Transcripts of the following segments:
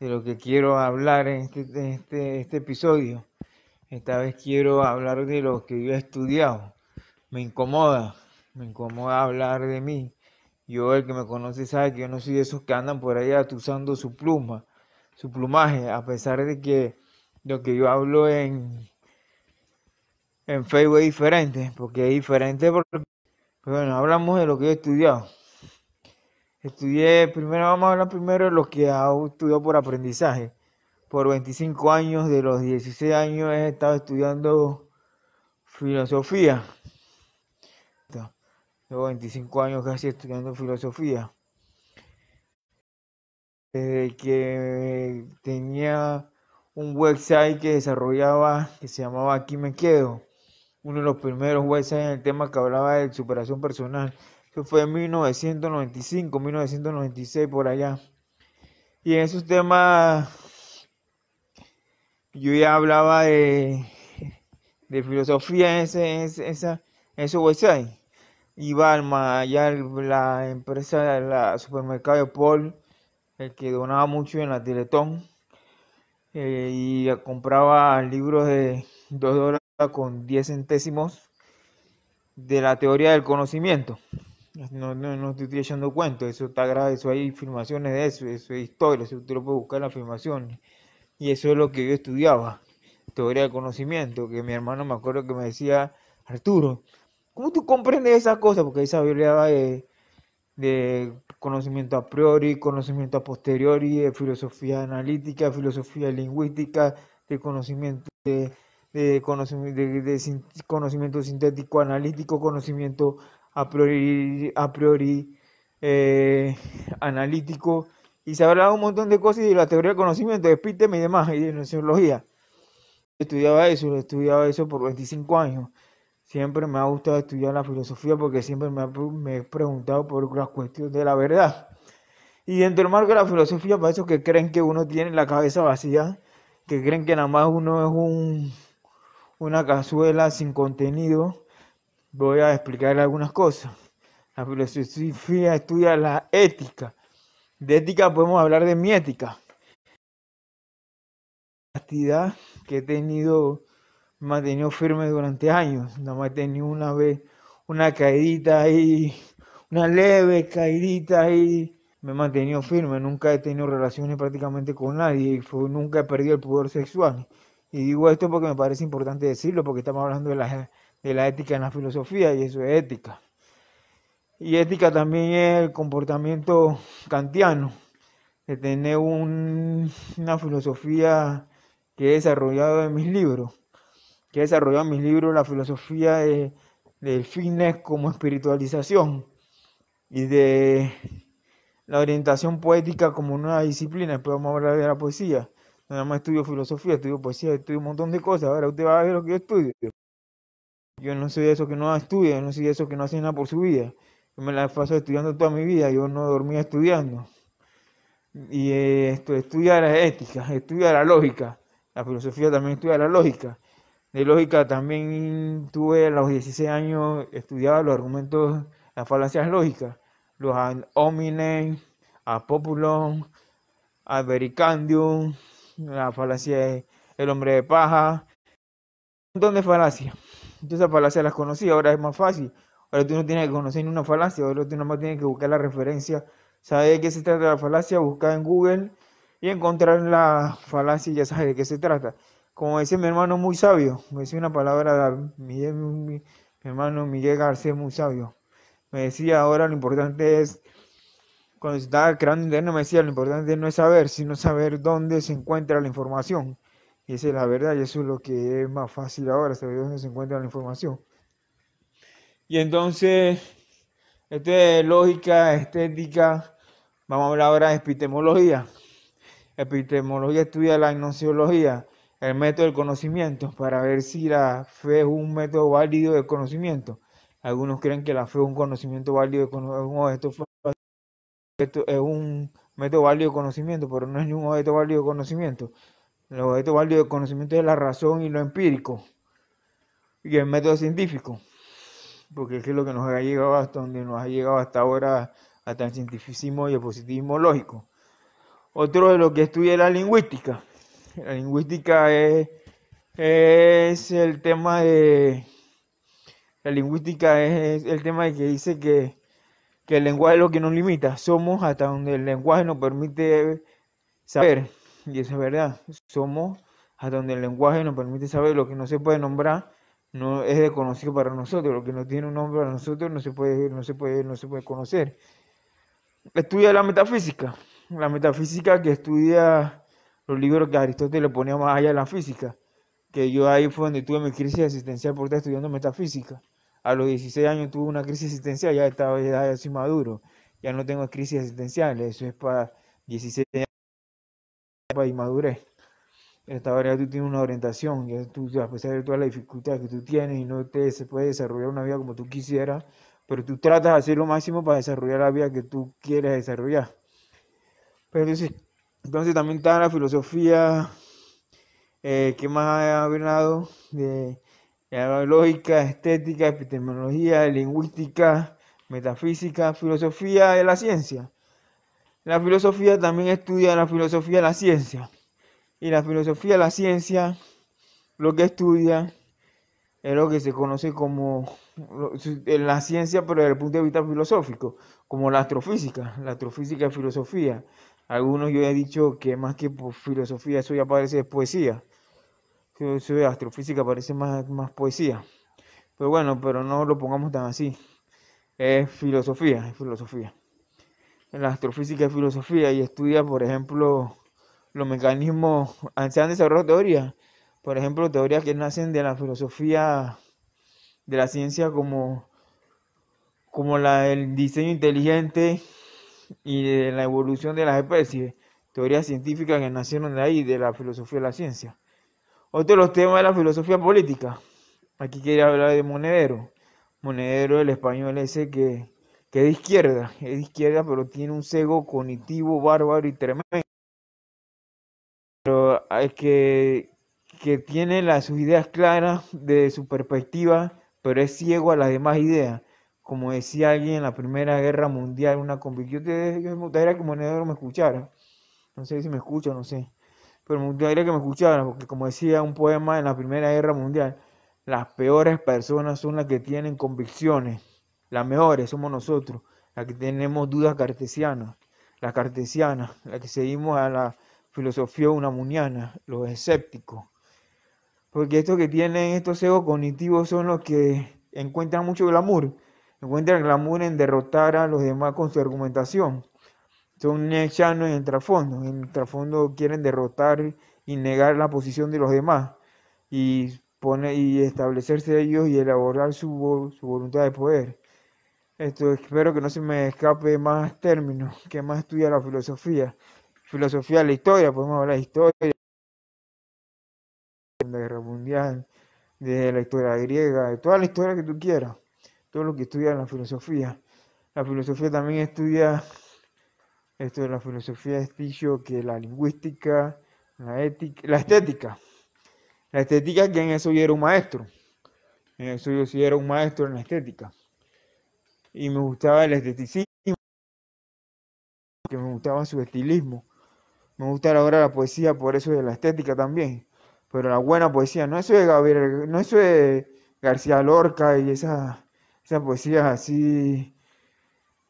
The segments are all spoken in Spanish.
de lo que quiero hablar en este, este, este episodio. Esta vez quiero hablar de lo que yo he estudiado. Me incomoda, me incomoda hablar de mí. Yo, el que me conoce, sabe que yo no soy de esos que andan por allá usando su pluma, su plumaje, a pesar de que lo que yo hablo en, en Facebook es diferente, porque es diferente porque, bueno, hablamos de lo que yo he estudiado. Estudié, primero vamos a hablar primero de lo que ha estudiado por aprendizaje. Por 25 años, de los 16 años he estado estudiando filosofía. Llevo 25 años casi estudiando filosofía. Desde que tenía un website que desarrollaba que se llamaba Aquí me quedo. Uno de los primeros websites en el tema que hablaba de superación personal que fue en 1995, 1996 por allá. Y en esos temas yo ya hablaba de, filosofía en, ese, en esa, en website Iba allá la empresa, la supermercado de Paul, el que donaba mucho en la Teletón. Eh, y compraba libros de 2 dólares con 10 centésimos de la teoría del conocimiento. No, no, no te estoy echando cuento, eso está grave, eso hay afirmaciones de eso, eso es historia, eso tú lo puedes buscar en las Y eso es lo que yo estudiaba, teoría del conocimiento, que mi hermano me acuerdo que me decía, Arturo, ¿cómo tú comprendes esas cosas? Porque esa se hablaba de, conocimiento a priori, conocimiento a posteriori, de filosofía analítica, filosofía lingüística, de conocimiento de, conocimiento, de, conocimiento sintético analítico, conocimiento a priori, a priori eh, analítico, y se hablaba un montón de cosas y de la teoría del conocimiento, de Pittem y demás, y de neurología. Estudiaba eso, estudiaba eso por 25 años. Siempre me ha gustado estudiar la filosofía porque siempre me, me he preguntado por las cuestiones de la verdad. Y dentro del marco de la filosofía, para esos que creen que uno tiene la cabeza vacía, que creen que nada más uno es un, una cazuela sin contenido, voy a explicar algunas cosas. La filosofía estudia la ética. De ética podemos hablar de mi ética. La actividad que he tenido, mantenido firme durante años. Nada más he tenido una vez una caída ahí, una leve caída ahí. Me he mantenido firme, nunca he tenido relaciones prácticamente con nadie nunca he perdido el poder sexual. Y digo esto porque me parece importante decirlo, porque estamos hablando de la de la ética en la filosofía y eso es ética. Y ética también es el comportamiento kantiano, de tener una filosofía que he desarrollado en mis libros, que he desarrollado en mis libros la filosofía del fitness como espiritualización y de la orientación poética como una disciplina, después vamos a hablar de la poesía, nada más estudio filosofía, estudio poesía, estudio un montón de cosas, ahora usted va a ver lo que yo estudio. Yo no soy de esos que no estudian, no soy de esos que no hacen nada por su vida. Yo me la paso estudiando toda mi vida, yo no dormía estudiando. Y eh, esto, estudia la ética, estudia la lógica. La filosofía también estudia la lógica. De lógica también tuve a los 16 años, estudiaba los argumentos, las falacias lógicas, los homines, hominem, populón populum, vericandium, la falacia del hombre de paja, un montón de falacias. Entonces las falacias las conocí, ahora es más fácil. Ahora tú no tienes que conocer ninguna falacia, ahora tú nomás tienes que buscar la referencia, sabe de qué se trata la falacia, buscar en Google y encontrar la falacia y ya sabes de qué se trata. Como decía mi hermano muy sabio, me decía una palabra de mi, hermano Miguel García muy sabio. Me decía ahora lo importante es, cuando se estaba creando internet me decía lo importante no es saber, sino saber dónde se encuentra la información. Y esa es la verdad y eso es lo que es más fácil ahora, saber dónde se encuentra la información. Y entonces, esto es lógica, estética, vamos a hablar ahora de epistemología. Epistemología estudia la gnoseología, el método del conocimiento, para ver si la fe es un método válido de conocimiento. Algunos creen que la fe es un conocimiento válido, es un método válido de conocimiento, pero no es ningún un objeto válido de conocimiento. El objeto válido del conocimiento es la razón y lo empírico y el método científico, porque es lo que nos ha llegado hasta donde nos ha llegado hasta ahora, hasta el cientificismo y el positivismo lógico. Otro de lo que estudia es la lingüística. La lingüística es, el tema de. La lingüística es el tema de que dice que, que el lenguaje es lo que nos limita. Somos hasta donde el lenguaje nos permite saber y eso es verdad, somos a donde el lenguaje nos permite saber lo que no se puede nombrar, no es desconocido para nosotros, lo que no tiene un nombre para nosotros no se puede, no se puede, no se puede conocer. Estudia la metafísica, la metafísica que estudia los libros que Aristóteles ponía más allá de la física, que yo ahí fue donde tuve mi crisis existencial por estar estudiando metafísica. A los 16 años tuve una crisis existencial, ya estaba ya así maduro, ya no tengo crisis existenciales, eso es para 16 años y madurez, inmadurez. esta ahora tú tienes una orientación, ya tú, a pesar de todas las dificultades que tú tienes y no te se puede desarrollar una vida como tú quisieras, pero tú tratas de hacer lo máximo para desarrollar la vida que tú quieres desarrollar. Pero entonces, también está la filosofía eh, que más ha hablado de, la eh, lógica, estética, epistemología, lingüística, metafísica, filosofía de la ciencia. La filosofía también estudia la filosofía de la ciencia. Y la filosofía de la ciencia lo que estudia es lo que se conoce como la ciencia, pero desde el punto de vista filosófico, como la astrofísica. La astrofísica es filosofía. Algunos yo he dicho que más que filosofía, eso ya parece poesía. Eso astrofísica parece más, más poesía. Pero bueno, pero no lo pongamos tan así. Es filosofía, es filosofía en la astrofísica y filosofía y estudia, por ejemplo, los mecanismos, se han desarrollado teorías, por ejemplo, teorías que nacen de la filosofía de la ciencia como, como la del diseño inteligente y de la evolución de las especies, teorías científicas que nacieron de ahí, de la filosofía de la ciencia. Otro de los temas es la filosofía política. Aquí quería hablar de Monedero. Monedero, el español ese que es de izquierda, es de izquierda, pero tiene un cego cognitivo bárbaro y tremendo. Pero ah, es que, tiene las, sus ideas claras de su perspectiva, pero es ciego a las demás ideas. Como decía alguien en la Primera Guerra Mundial, una convicción. Yo, yo me gustaría que Monedero me escuchara. No sé si me escucha, no sé. Pero me gustaría que me escuchara, porque como decía un poema en la Primera Guerra Mundial, las peores personas son las que tienen convicciones las mejores somos nosotros, las que tenemos dudas cartesianas, las cartesianas, la que seguimos a la filosofía unamuniana, los escépticos. Porque estos que tienen estos egos cognitivos son los que encuentran mucho glamour, encuentran glamour en derrotar a los demás con su argumentación. Son nexanos en el trasfondo, en el trasfondo quieren derrotar y negar la posición de los demás y, y establecerse ellos y elaborar su, su voluntad de poder. Esto, espero que no se me escape más términos, que más estudia la filosofía. Filosofía de la historia, podemos hablar de historia, de la guerra mundial, de la historia griega, de toda la historia que tú quieras, todo lo que estudia la filosofía. La filosofía también estudia, esto de la filosofía es dicho que la lingüística, la, ética, la estética, la estética que en eso yo era un maestro, en eso yo sí era un maestro en la estética y me gustaba el esteticismo, que me gustaba su estilismo. Me gusta ahora la poesía por eso de la estética también. Pero la buena poesía, no eso de Gabriel, no es de García Lorca y esas esa poesía así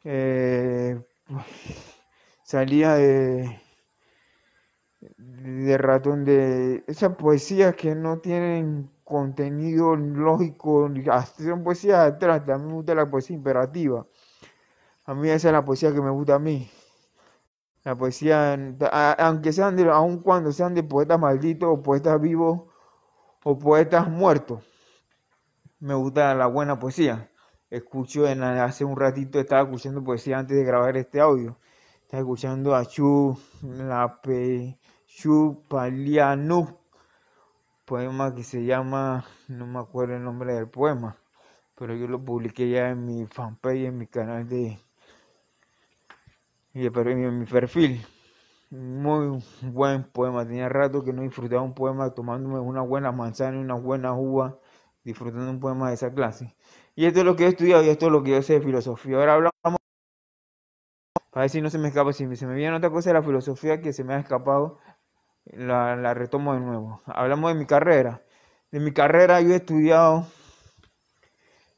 eh, salía de, de ratón de esas poesías que no tienen contenido lógico, son poesía atrás a mí me gusta la poesía imperativa, a mí esa es la poesía que me gusta a mí. La poesía, aunque sean de, aun cuando sean de poetas malditos o poetas vivos o poetas muertos, me gusta la buena poesía. Escucho, en, hace un ratito estaba escuchando poesía antes de grabar este audio. Estaba escuchando a Chu, la Chu poema que se llama, no me acuerdo el nombre del poema, pero yo lo publiqué ya en mi fanpage, en mi canal de, y en mi perfil. Muy buen poema, tenía rato que no disfrutaba un poema tomándome una buena manzana y una buena uva, disfrutando un poema de esa clase. Y esto es lo que he estudiado y esto es lo que yo sé de filosofía. Ahora hablamos, A ver si no se me escapa, si se me viene otra cosa de la filosofía que se me ha escapado, la, retomo de nuevo. Hablamos de mi carrera. De mi carrera yo he estudiado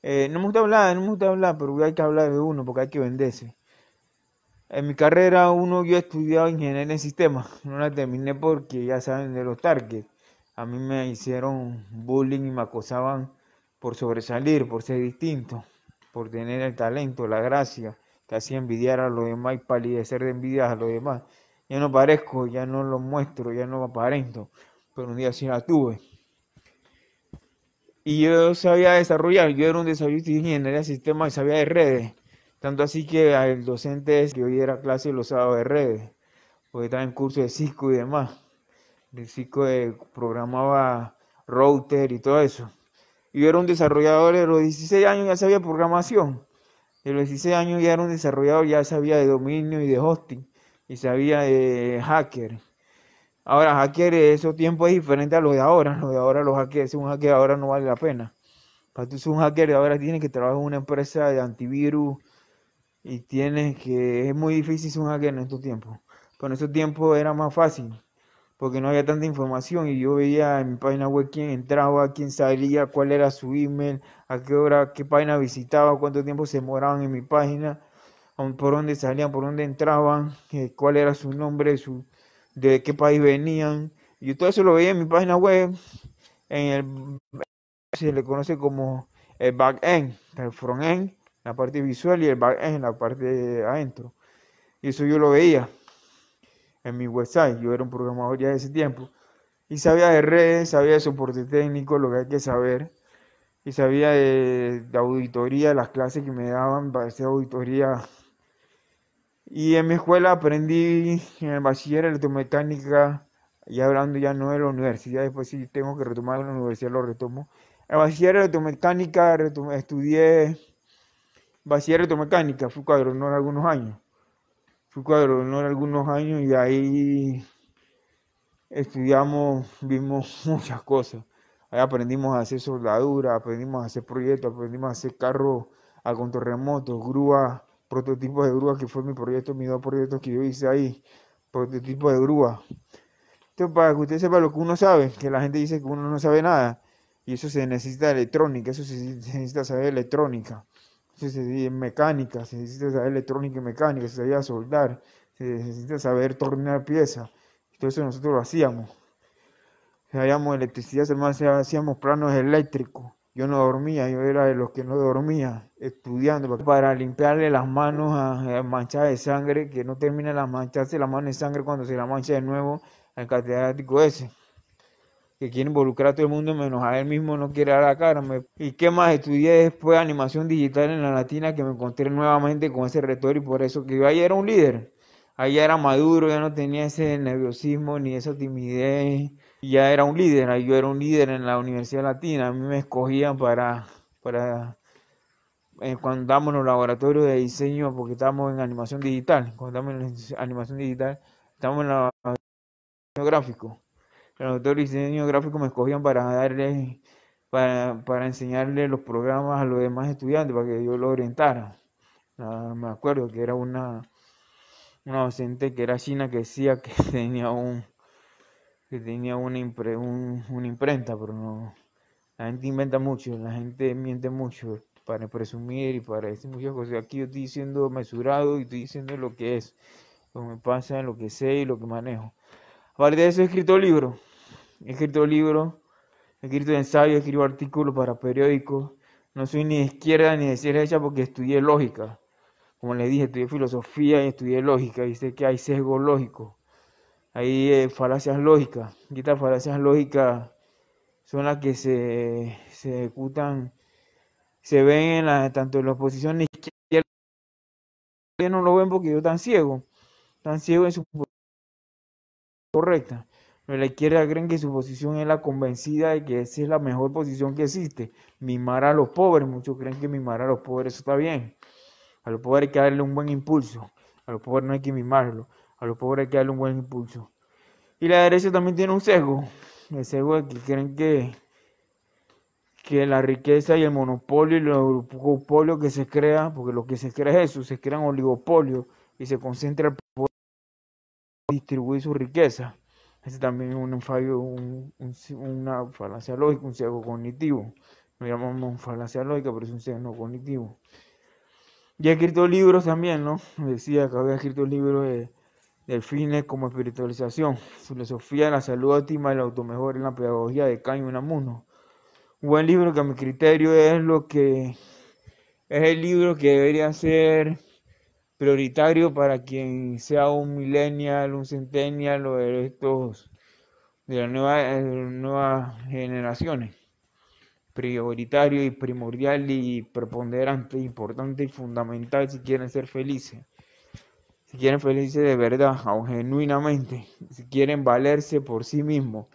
eh, no me gusta hablar, no me gusta hablar, pero hay que hablar de uno porque hay que venderse. En mi carrera, uno, yo he estudiado ingeniería en sistemas. No la terminé porque ya saben de los targets. A mí me hicieron bullying y me acosaban por sobresalir, por ser distinto, por tener el talento, la gracia, que hacía envidiar a los demás y palidecer de envidia a los demás ya no parezco, ya no lo muestro, ya no aparento, pero un día sí la tuve. Y yo sabía desarrollar, yo era un desarrollador de ingeniería de sistemas y sabía de redes. Tanto así que el docente que hoy era clase los sábados de redes, porque estaba en curso de Cisco y demás. De Cisco eh, programaba router y todo eso. Y yo era un desarrollador de los 16 años, ya sabía programación. De los 16 años ya era un desarrollador, ya sabía de dominio y de hosting y sabía de hacker. Ahora, hacker esos tiempos es diferente a lo de ahora. Lo de ahora, los hackers, un hacker ahora no vale la pena. Para tú ser un hacker de ahora tienes que trabajar en una empresa de antivirus y tienes que... Es muy difícil ser un hacker en estos tiempos. Pero en esos tiempos era más fácil porque no había tanta información y yo veía en mi página web quién entraba, quién salía, cuál era su email, a qué hora, qué página visitaba, cuánto tiempo se moraban en mi página por dónde salían, por dónde entraban, eh, cuál era su nombre, su, de qué país venían. Y todo eso lo veía en mi página web. En el se le conoce como el back-end, el front-end, la parte visual y el back-end, la parte de adentro. Y eso yo lo veía en mi website. Yo era un programador ya de ese tiempo. Y sabía de redes, sabía de soporte técnico, lo que hay que saber. Y sabía de, de auditoría, las clases que me daban para hacer auditoría y en mi escuela aprendí en el bachiller electromecánica, ya hablando ya no de la universidad, después si tengo que retomar la universidad lo retomo. En el de electromecánica estudié bachiller electromecánica, fui cuadro en algunos años. Fui cuadro no algunos años y ahí estudiamos, vimos muchas cosas. Ahí aprendimos a hacer soldadura, aprendimos a hacer proyectos, aprendimos a hacer carros a contorremotos, grúa grúas prototipos de grúa, que fue mi proyecto, mis dos proyectos que yo hice ahí, prototipos de grúa. Entonces, para que usted sepa lo que uno sabe, que la gente dice que uno no sabe nada, y eso se necesita electrónica, eso se necesita saber electrónica, eso se necesita mecánica, se necesita saber electrónica y mecánica, se necesita soldar, se necesita saber tornear piezas, todo eso nosotros lo hacíamos. Hacíamos electricidad, hacíamos planos eléctricos yo no dormía, yo era de los que no dormía, estudiando para limpiarle las manos a, manchas de sangre, que no termina la mancharse la mano de sangre cuando se la mancha de nuevo al catedrático ese que quiere involucrar a todo el mundo menos a él mismo, no quiere dar la cara. ¿Y qué más? Estudié después animación digital en la latina que me encontré nuevamente con ese retor y por eso que yo ahí era un líder. Ahí era maduro, ya no tenía ese nerviosismo ni esa timidez ya era un líder, yo era un líder en la Universidad Latina, a mí me escogían para, para eh, cuando damos los laboratorios de diseño, porque estamos en animación digital, cuando estamos en animación digital, estamos en la diseño gráfico. El laboratorio de diseño gráfico me escogían para darle, para, para enseñarle los programas a los demás estudiantes, para que yo lo orientara. me acuerdo que era una, una docente que era china que decía que tenía un que tenía una, un, una imprenta, pero no. La gente inventa mucho, la gente miente mucho para presumir y para decir muchas cosas. Aquí yo estoy diciendo mesurado y estoy diciendo lo que es, lo que me pasa, lo que sé y lo que manejo. Aparte de eso, he escrito libros. He escrito libros, he escrito ensayos, he escrito artículos para periódicos. No soy ni de izquierda ni de derecha porque estudié lógica. Como les dije, estudié filosofía y estudié lógica y sé que hay sesgo lógico. Hay eh, falacias lógicas. estas falacias lógicas son las que se, ejecutan, se ven en la, tanto en la oposición izquierda, no lo ven porque yo tan ciego, tan ciego en su posición correcta. Pero la izquierda creen que su posición es la convencida de que esa es la mejor posición que existe. Mimar a los pobres, muchos creen que mimar a los pobres eso está bien. A los pobres hay que darle un buen impulso, a los pobres no hay que mimarlo. A los pobres hay que darle un buen impulso. Y la derecha también tiene un sesgo. El sesgo de que creen que, que la riqueza y el monopolio y el oligopolio que se crea, porque lo que se crea es eso, se crean oligopolio. y se concentra el poder distribuir su riqueza. Ese también es un fallo, una falacia lógica, un sesgo cognitivo. Lo llamamos falacia lógica, pero es un sesgo cognitivo. Y he escrito libros también, ¿no? Decía que había escrito libros de define como espiritualización, filosofía de la salud óptima, el automejor en la pedagogía de Caño Unamuno. Un buen libro que a mi criterio es lo que es el libro que debería ser prioritario para quien sea un millennial, un centennial o de estos de las nuevas generaciones. Prioritario y primordial y preponderante, importante y fundamental si quieren ser felices si quieren felices de verdad o genuinamente, si quieren valerse por sí mismos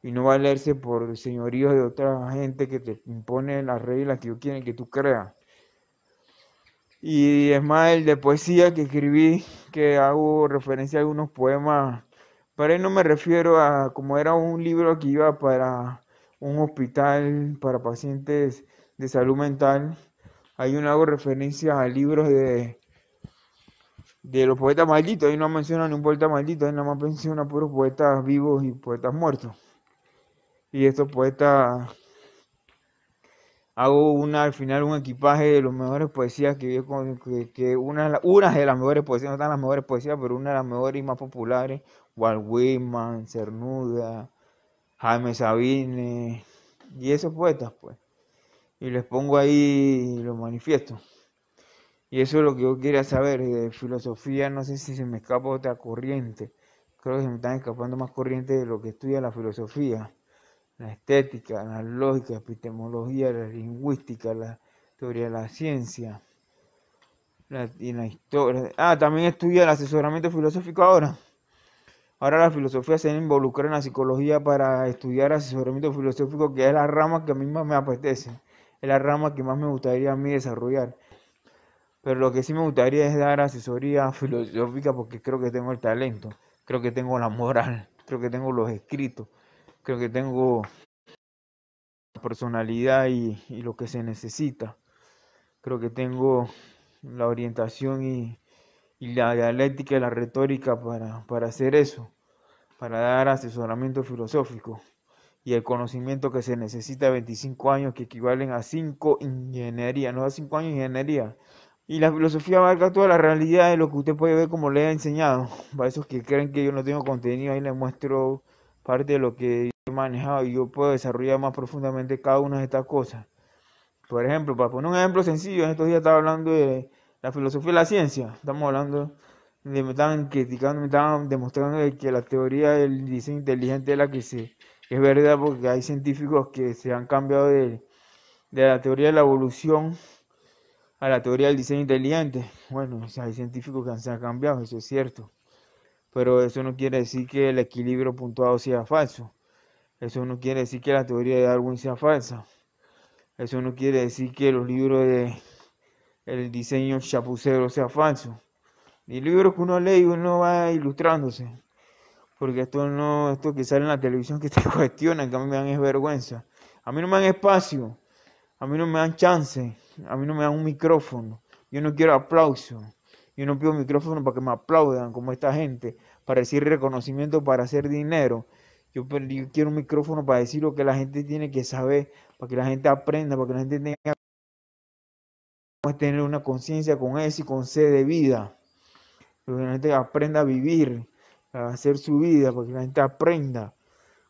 y no valerse por señoríos de otra gente que te impone las reglas que ellos quieren que tú creas. Y es más, el de poesía que escribí, que hago referencia a algunos poemas, para él no me refiero a como era un libro que iba para un hospital para pacientes de salud mental, hay no hago referencia a libros de de los poetas malditos. Ahí no mencionan ni un poeta maldito, ahí nada más menciona puros poetas vivos y poetas muertos. Y estos poetas hago una al final un equipaje de los mejores poesías que que, una, de las mejores poesías, no están las mejores poesías, pero una de las mejores y más populares, Walt Whitman, Cernuda, Jaime Sabine y esos poetas pues. Y les pongo ahí los manifiesto. Y eso es lo que yo quería saber. De filosofía, no sé si se me escapa otra corriente. Creo que se me están escapando más corriente de lo que estudia la filosofía. La estética, la lógica, la epistemología, la lingüística, la teoría de la ciencia. y la historia. Ah, también estudia el asesoramiento filosófico ahora. Ahora la filosofía se involucra en la psicología para estudiar asesoramiento filosófico, que es la rama que a mí más me apetece. Es la rama que más me gustaría a mí desarrollar. Pero lo que sí me gustaría es dar asesoría filosófica porque creo que tengo el talento, creo que tengo la moral, creo que tengo los escritos, creo que tengo la personalidad y, lo que se necesita. Creo que tengo la orientación y, la dialéctica y la retórica para, para hacer eso, para dar asesoramiento filosófico y el conocimiento que se necesita 25 años que equivalen a 5 ingeniería no a 5 años de ingeniería, y la filosofía marca toda la realidad de lo que usted puede ver como le he enseñado. Para esos que creen que yo no tengo contenido, ahí les muestro parte de lo que yo he manejado y yo puedo desarrollar más profundamente cada una de estas cosas. Por ejemplo, para poner un ejemplo sencillo, en estos días estaba hablando de la filosofía y la ciencia. Estamos hablando de, me estaban criticando, me estaban demostrando que la teoría del diseño inteligente es la que es verdad porque hay científicos que se han cambiado de, de la teoría de la evolución a la teoría del diseño inteligente. Bueno, hay científicos que se han cambiado, eso es cierto. Pero eso no quiere decir que el equilibrio puntuado sea falso. Eso no quiere decir que la teoría de Darwin sea falsa. Eso no quiere decir que los libros de el diseño chapucero sea falso. Ni libros que uno lee y uno va ilustrándose. Porque esto no, esto que sale en la televisión que te cuestionan, que a mí me dan es vergüenza. A mí no me dan espacio. A mí no me dan chance a mí no me dan un micrófono, yo no quiero aplauso, yo no pido micrófono para que me aplaudan como esta gente, para decir reconocimiento, para hacer dinero. Yo, quiero un micrófono para decir lo que la gente tiene que saber, para que la gente aprenda, para que la gente tenga tener una conciencia con eso y con C de vida. Para que la gente aprenda a vivir, a hacer su vida, para que la gente aprenda.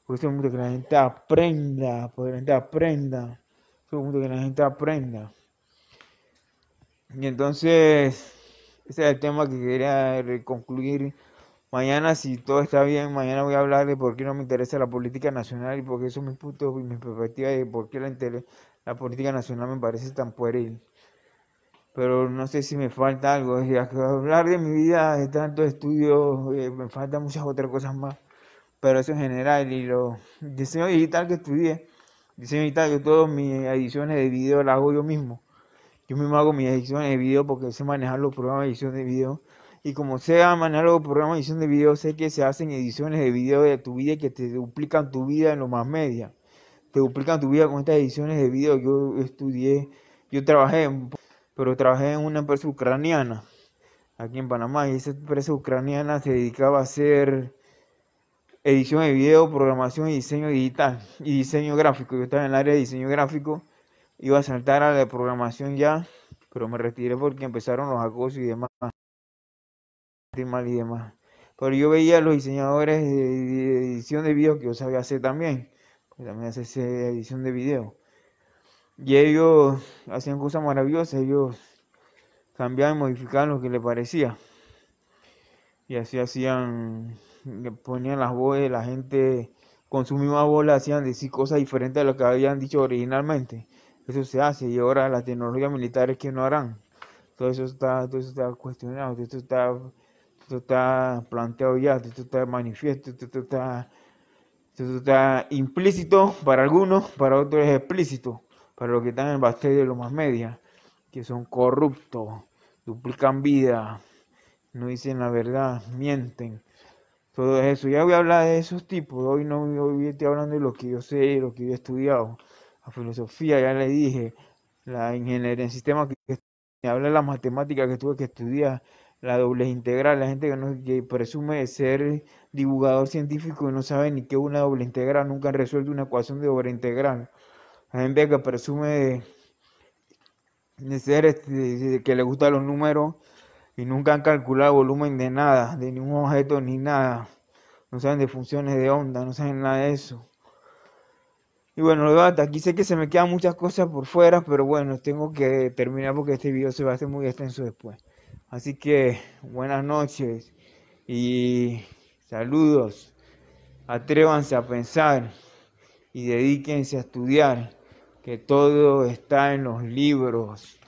Por eso es que la gente aprenda, para que la gente aprenda. Eso es que la gente aprenda. Y entonces, ese es el tema que quería concluir. Mañana, si todo está bien, mañana voy a hablar de por qué no me interesa la política nacional y por qué son mis puntos y mis perspectivas de por qué la, la política nacional me parece tan pueril. Pero no sé si me falta algo. hablar de mi vida, de tanto estudios, eh, me faltan muchas otras cosas más. Pero eso en general. Y lo diseño digital que estudié, diseño digital que todas mis ediciones de video las hago yo mismo. Yo mismo hago mis ediciones de video porque sé manejar los programas de edición de video. Y como sea manejar los programas de edición de video, sé que se hacen ediciones de video de tu vida que te duplican tu vida en lo más media. Te duplican tu vida con estas ediciones de video. Yo estudié, yo trabajé, pero trabajé en una empresa ucraniana aquí en Panamá y esa empresa ucraniana se dedicaba a hacer edición de video, programación y diseño digital y diseño gráfico. Yo estaba en el área de diseño gráfico Iba a saltar a la programación ya, pero me retiré porque empezaron los acosos y demás. y demás. Pero yo veía a los diseñadores de edición de video. que yo sabía hacer también. también hacía edición de video. Y ellos hacían cosas maravillosas, ellos cambiaban y modificaban lo que les parecía. Y así hacían, ponían las voces, la gente con su misma voz hacían decir cosas diferentes a lo que habían dicho originalmente eso se hace y ahora las tecnologías militares que no harán. Todo eso está, todo eso está cuestionado, todo esto está, todo está planteado ya, todo esto está manifiesto, todo esto está, está implícito para algunos, para otros es explícito, para los que están en el bastión de los más medias, que son corruptos, duplican vida, no dicen la verdad, mienten todo eso. Ya voy a hablar de esos tipos. Hoy no hoy estoy hablando de lo que yo sé, lo que yo he estudiado a filosofía, ya le dije, la ingeniería en sistemas que, habla de la matemática que tuve que estudiar, la doble integral, la gente que, no, presume de ser divulgador científico y no sabe ni qué es una doble integral, nunca han resuelto una ecuación de doble integral. La gente que presume de, ser este, que le gustan los números y nunca han calculado volumen de nada, de ningún objeto ni nada. No saben de funciones de onda, no saben nada de eso. Y bueno, lo aquí sé que se me quedan muchas cosas por fuera, pero bueno, tengo que terminar porque este video se va a hacer muy extenso después. Así que buenas noches y saludos. Atrévanse a pensar y dedíquense a estudiar, que todo está en los libros.